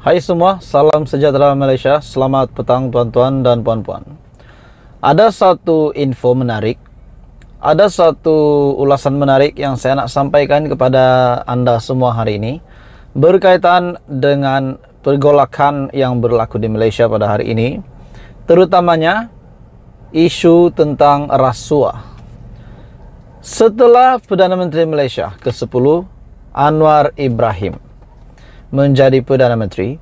Hai semua, salam sejahtera Malaysia. Selamat petang tuan-tuan dan puan-puan. Ada satu info menarik, ada satu ulasan menarik yang saya nak sampaikan kepada Anda semua hari ini berkaitan dengan pergolakan yang berlaku di Malaysia pada hari ini, terutamanya isu tentang rasuah. Setelah Perdana Menteri Malaysia ke-10 Anwar Ibrahim menjadi Perdana Menteri,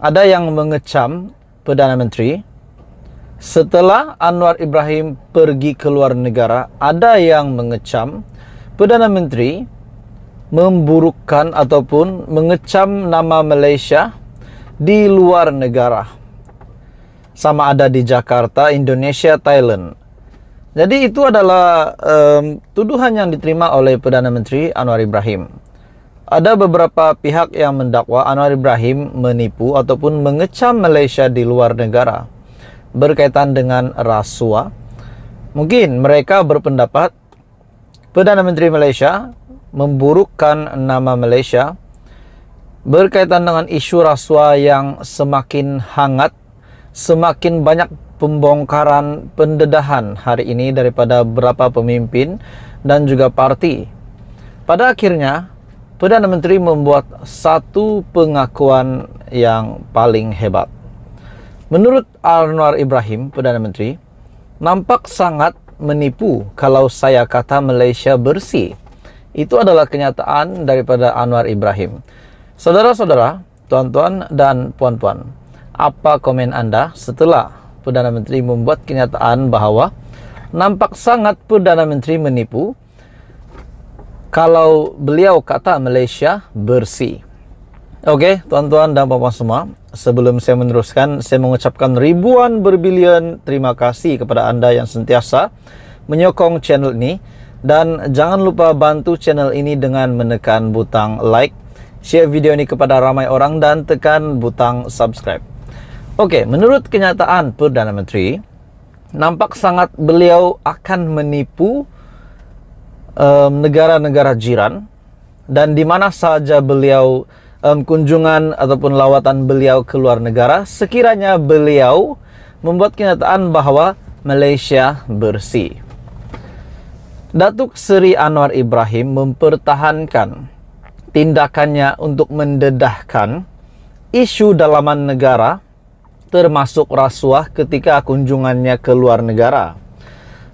ada yang mengecam Perdana Menteri. Setelah Anwar Ibrahim pergi ke luar negara, ada yang mengecam Perdana Menteri memburukkan ataupun mengecam nama Malaysia di luar negara. Sama ada di Jakarta, Indonesia, Thailand. Jadi itu adalah um, tuduhan yang diterima oleh Perdana Menteri Anwar Ibrahim. Ada beberapa pihak yang mendakwa Anwar Ibrahim menipu ataupun mengecam Malaysia di luar negara berkaitan dengan rasuah. Mungkin mereka berpendapat Perdana Menteri Malaysia memburukkan nama Malaysia berkaitan dengan isu rasuah yang semakin hangat, semakin banyak pembongkaran pendedahan hari ini daripada beberapa pemimpin dan juga parti. Pada akhirnya, Perdana Menteri membuat satu pengakuan yang paling hebat. Menurut Anwar Ibrahim, Perdana Menteri, nampak sangat menipu kalau saya kata Malaysia bersih. Itu adalah kenyataan daripada Anwar Ibrahim. Saudara-saudara, tuan-tuan dan puan-puan, apa komen Anda setelah Perdana Menteri membuat kenyataan bahwa nampak sangat Perdana Menteri menipu kalau beliau kata Malaysia bersih. Oke, okay, tuan-tuan dan puan-puan semua, sebelum saya meneruskan, saya mengucapkan ribuan berbilion terima kasih kepada anda yang sentiasa menyokong channel ini dan jangan lupa bantu channel ini dengan menekan butang like, share video ini kepada ramai orang dan tekan butang subscribe. Oke, okay, menurut kenyataan Perdana Menteri, nampak sangat beliau akan menipu negara-negara jiran dan di mana saja beliau um, kunjungan ataupun lawatan beliau ke luar negara sekiranya beliau membuat kenyataan bahwa Malaysia bersih. Datuk Seri Anwar Ibrahim mempertahankan tindakannya untuk mendedahkan isu dalaman negara termasuk rasuah ketika kunjungannya ke luar negara.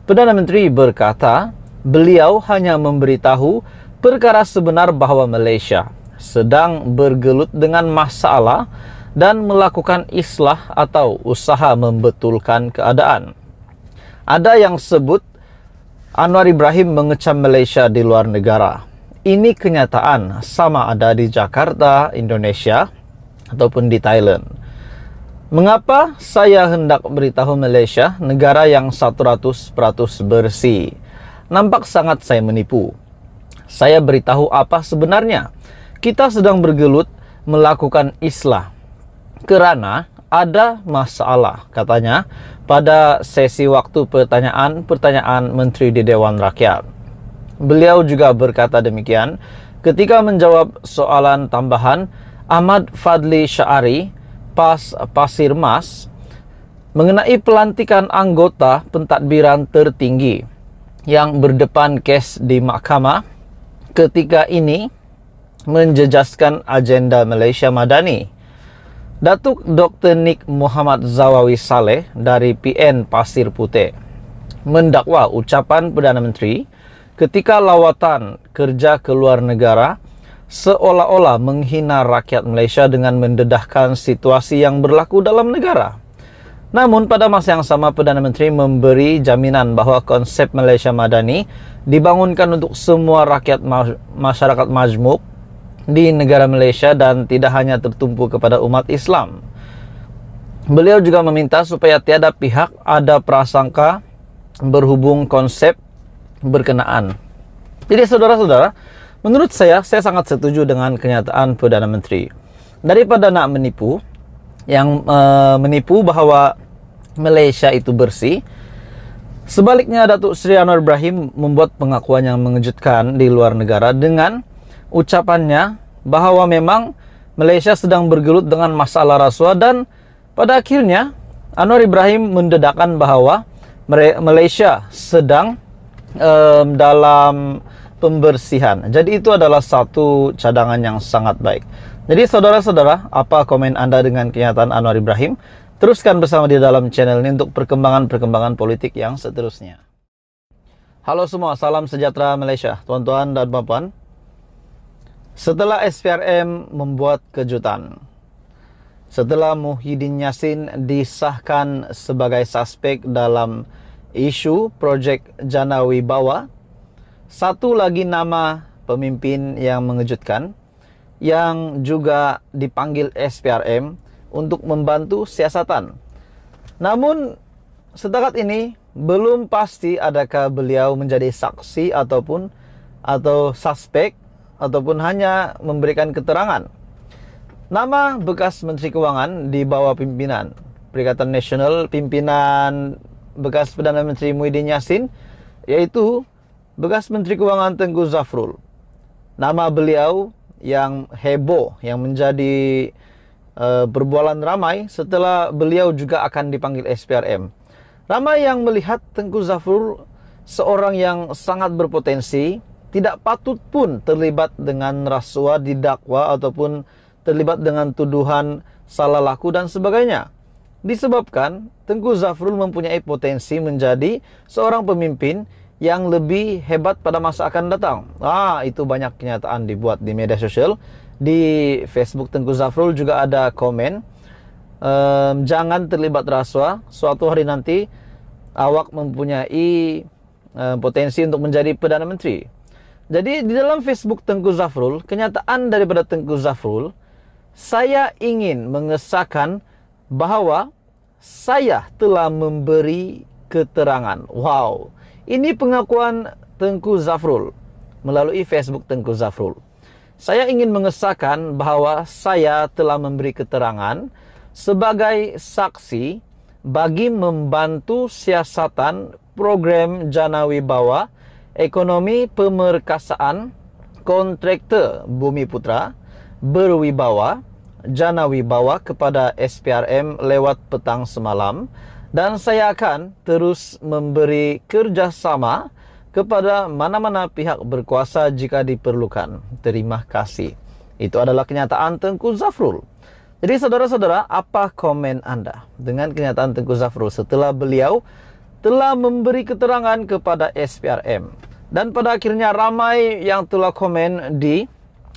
Perdana Menteri berkata, beliau hanya memberitahu perkara sebenar bahwa Malaysia sedang bergelut dengan masalah dan melakukan islah atau usaha membetulkan keadaan. Ada yang sebut Anwar Ibrahim mengecam Malaysia di luar negara. Ini kenyataan sama ada di Jakarta, Indonesia ataupun di Thailand. Mengapa saya hendak beritahu Malaysia negara yang 100% bersih? nampak sangat saya menipu. Saya beritahu apa sebenarnya. Kita sedang bergelut melakukan islah. Kerana ada masalah, katanya, pada sesi waktu pertanyaan-pertanyaan Menteri di Dewan Rakyat. Beliau juga berkata demikian ketika menjawab soalan tambahan Ahmad Fadli Syari Pas Pasir Mas mengenai pelantikan anggota pentadbiran tertinggi. yang berdepan kes di mahkamah ketika ini menjejaskan agenda Malaysia Madani. Datuk Dr. Nik Muhammad Zawawi Saleh dari PN Pasir Putih mendakwa ucapan Perdana Menteri ketika lawatan kerja ke luar negara seolah-olah menghina rakyat Malaysia dengan mendedahkan situasi yang berlaku dalam negara. Namun pada masa yang sama Perdana Menteri memberi jaminan bahwa konsep Malaysia Madani dibangunkan untuk semua rakyat masyarakat majmuk di negara Malaysia dan tidak hanya tertumpu kepada umat Islam. Beliau juga meminta supaya tiada pihak ada prasangka berhubung konsep berkenaan. Jadi saudara-saudara, menurut saya saya sangat setuju dengan kenyataan Perdana Menteri. Daripada nak menipu yang e, menipu bahwa Malaysia itu bersih. Sebaliknya Datuk Sri Anwar Ibrahim membuat pengakuan yang mengejutkan di luar negara dengan ucapannya bahwa memang Malaysia sedang bergelut dengan masalah rasuah dan pada akhirnya Anwar Ibrahim mendedakan bahwa Malaysia sedang um, dalam pembersihan. Jadi itu adalah satu cadangan yang sangat baik. Jadi saudara-saudara, apa komen Anda dengan kenyataan Anwar Ibrahim? Teruskan bersama di dalam channel ini untuk perkembangan-perkembangan politik yang seterusnya. Halo semua, salam sejahtera Malaysia, tuan-tuan dan puan-puan. Setelah SPRM membuat kejutan, setelah Muhyiddin Yassin disahkan sebagai suspek dalam isu Projek Jana Wibawa, satu lagi nama pemimpin yang mengejutkan yang juga dipanggil SPRM untuk membantu siasatan. Namun, setakat ini belum pasti adakah beliau menjadi saksi ataupun atau suspek ataupun hanya memberikan keterangan. Nama bekas Menteri Keuangan di bawah pimpinan Perikatan Nasional pimpinan bekas Perdana Menteri Muhyiddin Yassin yaitu bekas Menteri Keuangan Tengku Zafrul. Nama beliau yang heboh yang menjadi Eh, berbualan ramai setelah beliau juga akan dipanggil SPRM. Ramai yang melihat Tengku Zafrul seorang yang sangat berpotensi, tidak patut pun terlibat dengan rasuah didakwa ataupun terlibat dengan tuduhan salah laku dan sebagainya. Disebabkan Tengku Zafrul mempunyai potensi menjadi seorang pemimpin yang lebih hebat pada masa akan datang. Ah, itu banyak kenyataan dibuat di media sosial di Facebook Tengku Zafrul juga ada komen ehm, jangan terlibat rasuah suatu hari nanti awak mempunyai ehm, potensi untuk menjadi perdana menteri jadi di dalam Facebook Tengku Zafrul kenyataan daripada Tengku Zafrul saya ingin mengesahkan bahwa saya telah memberi keterangan wow ini pengakuan Tengku Zafrul melalui Facebook Tengku Zafrul Saya ingin mengesahkan bahawa saya telah memberi keterangan sebagai saksi bagi membantu siasatan program jana wibawa ekonomi pemerkasaan kontraktor Bumi Putra berwibawa jana wibawa kepada SPRM lewat petang semalam dan saya akan terus memberi kerjasama kepada mana-mana pihak berkuasa jika diperlukan. Terima kasih. Itu adalah kenyataan Tengku Zafrul. Jadi saudara-saudara, apa komen Anda dengan kenyataan Tengku Zafrul setelah beliau telah memberi keterangan kepada SPRM? Dan pada akhirnya ramai yang telah komen di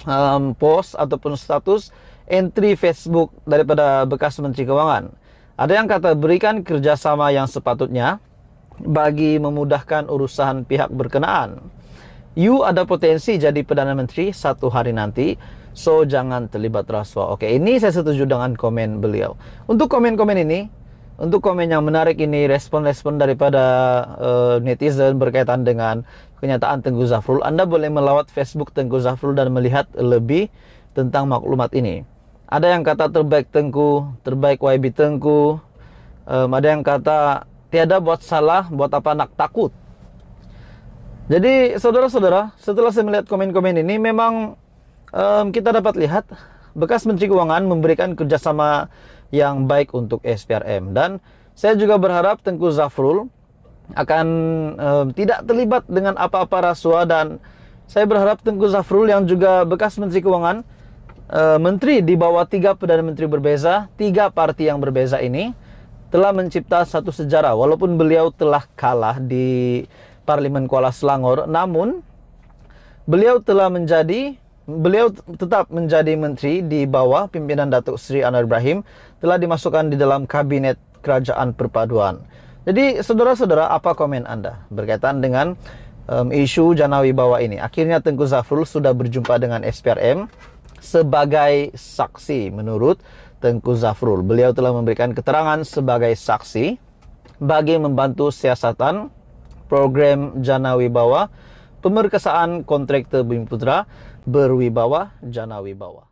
um, post ataupun status entry Facebook daripada bekas Menteri Keuangan. Ada yang kata berikan kerjasama yang sepatutnya bagi memudahkan urusan pihak berkenaan. You ada potensi jadi Perdana Menteri satu hari nanti, so jangan terlibat rasuah. Oke, ini saya setuju dengan komen beliau. Untuk komen-komen ini, untuk komen yang menarik ini respon-respon daripada uh, netizen berkaitan dengan kenyataan Tengku Zafrul Anda boleh melawat Facebook Tengku Zafrul dan melihat lebih tentang maklumat ini ada yang kata terbaik Tengku terbaik YB Tengku um, ada yang kata tiada buat salah, buat apa nak takut. Jadi saudara-saudara, setelah saya melihat komen-komen ini, memang um, kita dapat lihat bekas Menteri Keuangan memberikan kerjasama yang baik untuk SPRM dan saya juga berharap Tengku Zafrul akan um, tidak terlibat dengan apa-apa rasuah dan saya berharap Tengku Zafrul yang juga bekas Menteri Keuangan uh, Menteri di bawah tiga perdana menteri berbeza, tiga parti yang berbeza ini telah mencipta satu sejarah walaupun beliau telah kalah di Parlimen Kuala Selangor namun beliau telah menjadi beliau tetap menjadi menteri di bawah pimpinan Datuk Seri Anwar Ibrahim telah dimasukkan di dalam kabinet kerajaan perpaduan. Jadi saudara-saudara apa komen Anda berkaitan dengan um, isu Janawi Bawa ini? Akhirnya Tengku Zafrul sudah berjumpa dengan SPRM sebagai saksi menurut Tengku Zafrul. Beliau telah memberikan keterangan sebagai saksi bagi membantu siasatan program Jana Wibawa pemeriksaan kontraktor Bumi Putra berwibawa Jana Wibawa.